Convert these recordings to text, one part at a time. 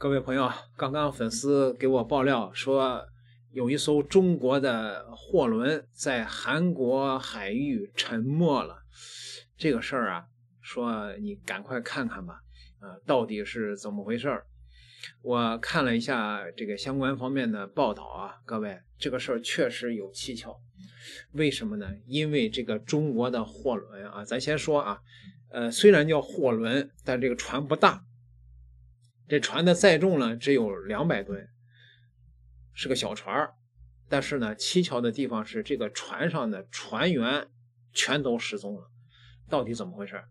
各位朋友，刚刚粉丝给我爆料说，有一艘中国的货轮在韩国海域沉没了。这个事儿啊，说你赶快看看吧，啊，到底是怎么回事？我看了一下这个相关方面的报道啊，各位，这个事儿确实有蹊跷。为什么呢？因为这个中国的货轮啊，咱先说啊，呃，虽然叫货轮，但这个船不大。这船的载重呢只有两百吨，是个小船但是呢蹊跷的地方是这个船上的船员全都失踪了，到底怎么回事？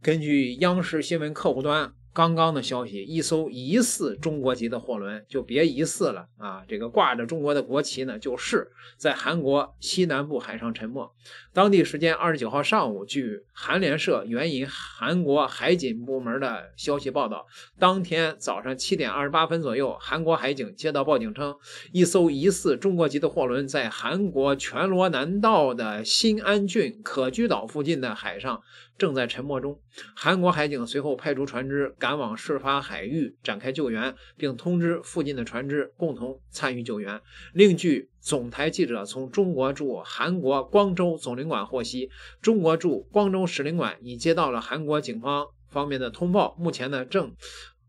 根据央视新闻客户端。刚刚的消息，一艘疑似中国籍的货轮，就别疑似了啊！这个挂着中国的国旗呢，就是在韩国西南部海上沉没。当地时间二十九号上午，据韩联社援引韩国海警部门的消息报道，当天早上七点二十八分左右，韩国海警接到报警称，一艘疑似中国籍的货轮在韩国全罗南道的新安郡可居岛附近的海上正在沉没中。韩国海警随后派出船只赶。赶往事发海域展开救援，并通知附近的船只共同参与救援。另据总台记者从中国驻韩国光州总领馆获悉，中国驻光州使领馆已接到了韩国警方方面的通报，目前呢正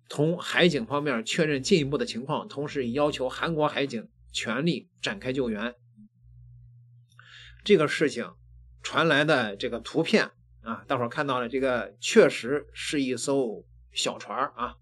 同海警方面确认进一步的情况，同时已要求韩国海警全力展开救援。这个事情传来的这个图片啊，大伙看到了，这个确实是一艘。小船啊，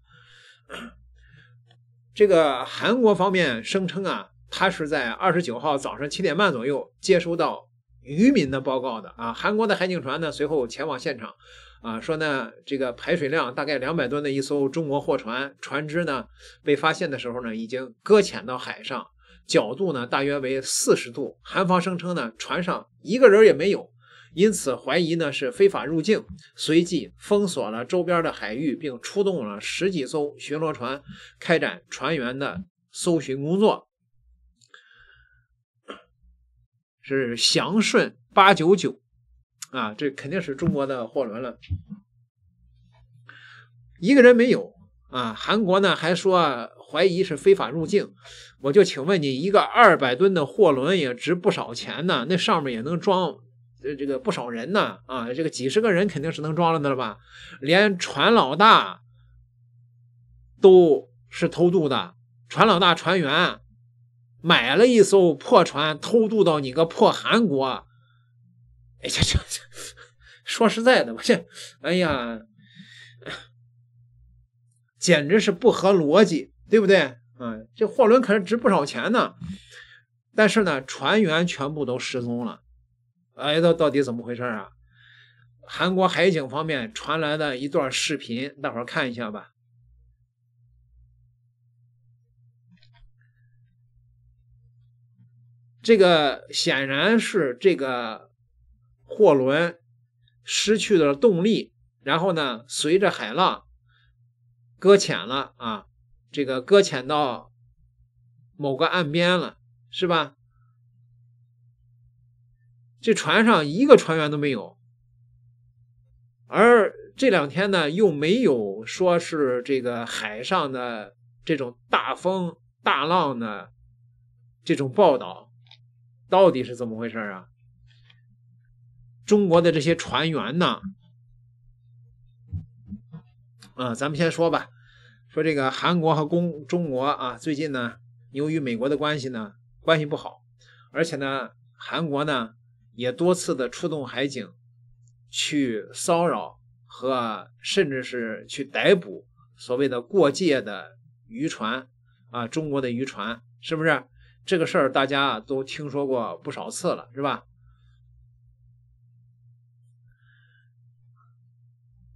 这个韩国方面声称啊，他是在二十九号早上七点半左右接收到渔民的报告的啊。韩国的海警船呢，随后前往现场啊，说呢，这个排水量大概两百吨的一艘中国货船船只呢，被发现的时候呢，已经搁浅到海上，角度呢大约为四十度。韩方声称呢，船上一个人也没有。因此怀疑呢是非法入境，随即封锁了周边的海域，并出动了十几艘巡逻船开展船员的搜寻工作。是祥顺八九九，啊，这肯定是中国的货轮了。一个人没有啊，韩国呢还说怀疑是非法入境，我就请问你，一个二百吨的货轮也值不少钱呢，那上面也能装。这这个不少人呢，啊，这个几十个人肯定是能装了的了吧？连船老大都是偷渡的，船老大、船员买了一艘破船偷渡到你个破韩国，哎呀，这说实在的，我这哎呀，简直是不合逻辑，对不对？啊，这货轮可是值不少钱呢，但是呢，船员全部都失踪了。哎，到到底怎么回事啊？韩国海警方面传来的一段视频，大伙儿看一下吧。这个显然是这个货轮失去了动力，然后呢，随着海浪搁浅了啊，这个搁浅到某个岸边了，是吧？这船上一个船员都没有，而这两天呢，又没有说是这个海上的这种大风大浪的这种报道，到底是怎么回事啊？中国的这些船员呢？啊，咱们先说吧，说这个韩国和公中国啊，最近呢，由于美国的关系呢，关系不好，而且呢，韩国呢。也多次的出动海警，去骚扰和甚至是去逮捕所谓的过界的渔船啊，中国的渔船是不是？这个事儿大家都听说过不少次了，是吧？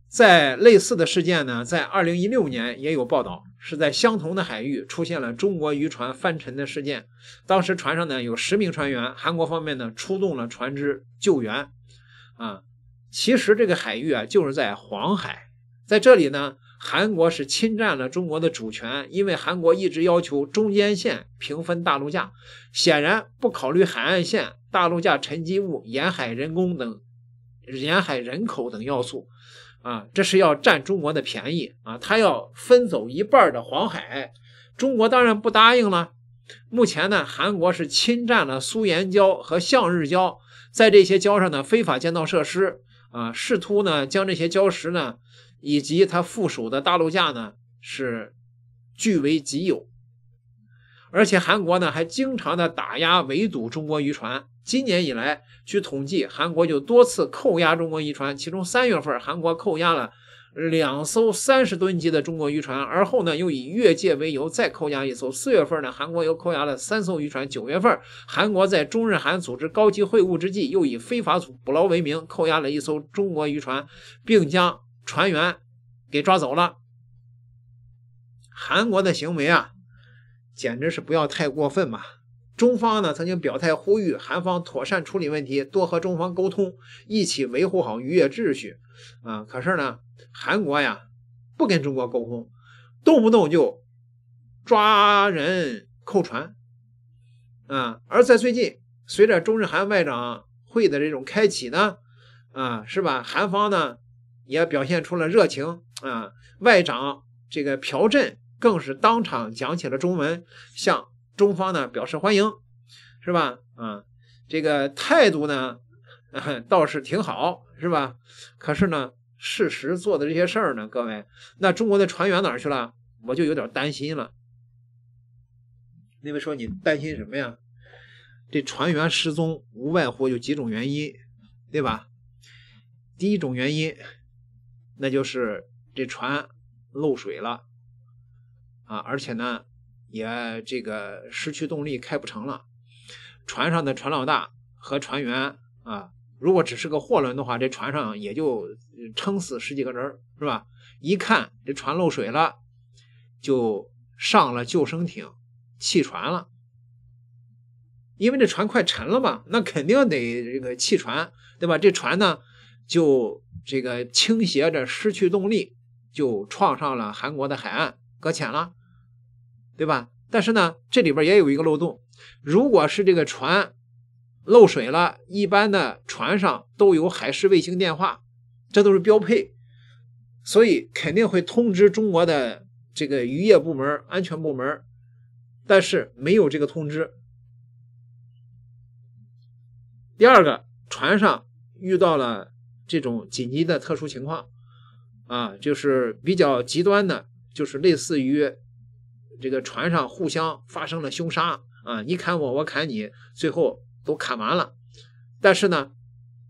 在类似的事件呢，在二零一六年也有报道。是在相同的海域出现了中国渔船翻沉的事件，当时船上呢有十名船员，韩国方面呢出动了船只救援，啊，其实这个海域啊就是在黄海，在这里呢韩国是侵占了中国的主权，因为韩国一直要求中间线平分大陆架，显然不考虑海岸线、大陆架沉积物、沿海人工等、沿海人口等要素。啊，这是要占中国的便宜啊！他要分走一半的黄海，中国当然不答应了。目前呢，韩国是侵占了苏岩礁和向日礁，在这些礁上呢非法建造设施啊，试图呢将这些礁石呢以及它附属的大陆架呢是据为己有。而且韩国呢还经常的打压围堵中国渔船。今年以来，据统计，韩国就多次扣押中国渔船。其中三月份，韩国扣押了两艘三十吨级的中国渔船，而后呢又以越界为由再扣押一艘。四月份呢，韩国又扣押了三艘渔船。九月份，韩国在中日韩组织高级会晤之际，又以非法捕捕捞为名扣押了一艘中国渔船，并将船员给抓走了。韩国的行为啊！简直是不要太过分嘛！中方呢曾经表态呼吁韩方妥善处理问题，多和中方沟通，一起维护好渔业秩序啊！可是呢，韩国呀不跟中国沟通，动不动就抓人扣船啊！而在最近，随着中日韩外长会的这种开启呢，啊，是吧？韩方呢也表现出了热情啊，外长这个朴振。更是当场讲起了中文，向中方呢表示欢迎，是吧？啊，这个态度呢倒是挺好，是吧？可是呢，事实做的这些事儿呢，各位，那中国的船员哪去了？我就有点担心了。那位说你担心什么呀？这船员失踪无外乎有几种原因，对吧？第一种原因，那就是这船漏水了。啊，而且呢，也这个失去动力开不成了。船上的船老大和船员啊，如果只是个货轮的话，这船上也就撑死十几个人是吧？一看这船漏水了，就上了救生艇，弃船了。因为这船快沉了嘛，那肯定得这个弃船，对吧？这船呢，就这个倾斜着失去动力，就撞上了韩国的海岸，搁浅了。对吧？但是呢，这里边也有一个漏洞。如果是这个船漏水了，一般的船上都有海事卫星电话，这都是标配，所以肯定会通知中国的这个渔业部门、安全部门。但是没有这个通知。第二个，船上遇到了这种紧急的特殊情况，啊，就是比较极端的，就是类似于。这个船上互相发生了凶杀啊！你砍我，我砍你，最后都砍完了。但是呢，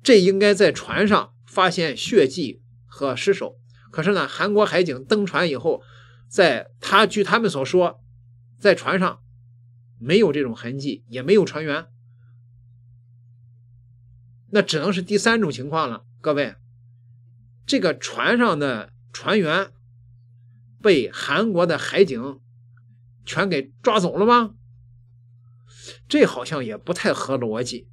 这应该在船上发现血迹和尸首。可是呢，韩国海警登船以后，在他据他们所说，在船上没有这种痕迹，也没有船员。那只能是第三种情况了，各位，这个船上的船员被韩国的海警。全给抓走了吗？这好像也不太合逻辑。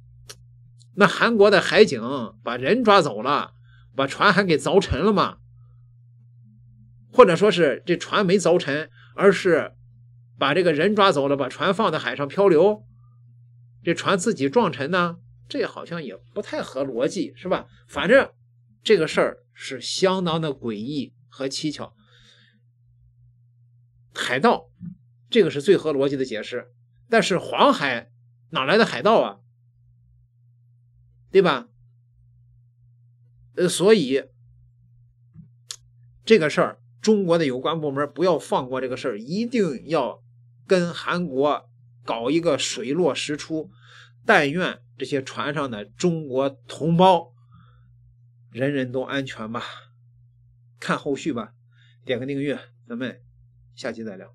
那韩国的海警把人抓走了，把船还给凿沉了吗？或者说是这船没凿沉，而是把这个人抓走了，把船放在海上漂流，这船自己撞沉呢？这好像也不太合逻辑，是吧？反正这个事儿是相当的诡异和蹊跷，海盗。这个是最合逻辑的解释，但是黄海哪来的海盗啊？对吧？呃，所以这个事儿，中国的有关部门不要放过这个事儿，一定要跟韩国搞一个水落石出。但愿这些船上的中国同胞人人都安全吧。看后续吧，点个订阅，咱们下期再聊。